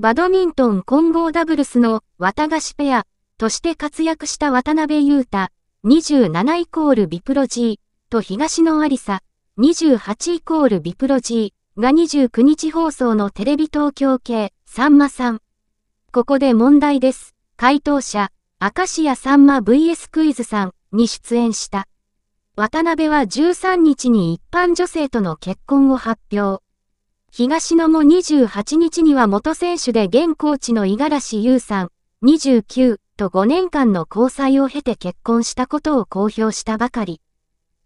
バドミントン混合ダブルスの綿菓子ペアとして活躍した渡辺裕太、27イコールビプロ G と東野有沙、28イコールビプロ G が29日放送のテレビ東京系、さんまさん。ここで問題です。回答者、明石家さんま VS クイズさんに出演した。渡辺は13日に一般女性との結婚を発表。東野も28日には元選手で現コーチの五十嵐優さん、29と5年間の交際を経て結婚したことを公表したばかり。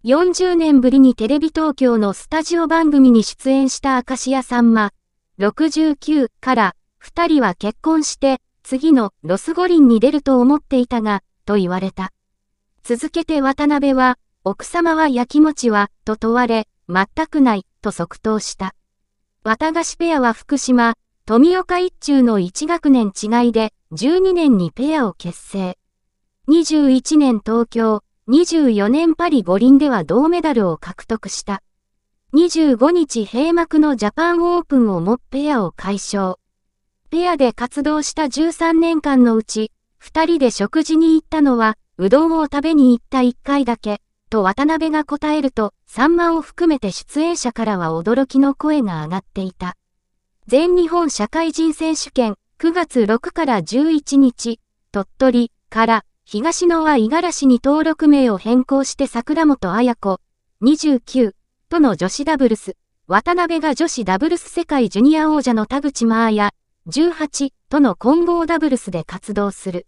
40年ぶりにテレビ東京のスタジオ番組に出演した明石家さんま、69から二人は結婚して、次のロス五輪に出ると思っていたが、と言われた。続けて渡辺は、奥様はやきもちは、と問われ、全くない、と即答した。綿菓子ペアは福島、富岡一中の1学年違いで、12年にペアを結成。21年東京、24年パリ五輪では銅メダルを獲得した。25日閉幕のジャパンオープンをもペアを解消。ペアで活動した13年間のうち、二人で食事に行ったのは、うどんを食べに行った一回だけ。と渡辺が答えると、さんまを含めて出演者からは驚きの声が上がっていた。全日本社会人選手権9月6から11日、鳥取から東野は五十嵐に登録名を変更して桜本彩子29との女子ダブルス、渡辺が女子ダブルス世界ジュニア王者の田口真彩18との混合ダブルスで活動する。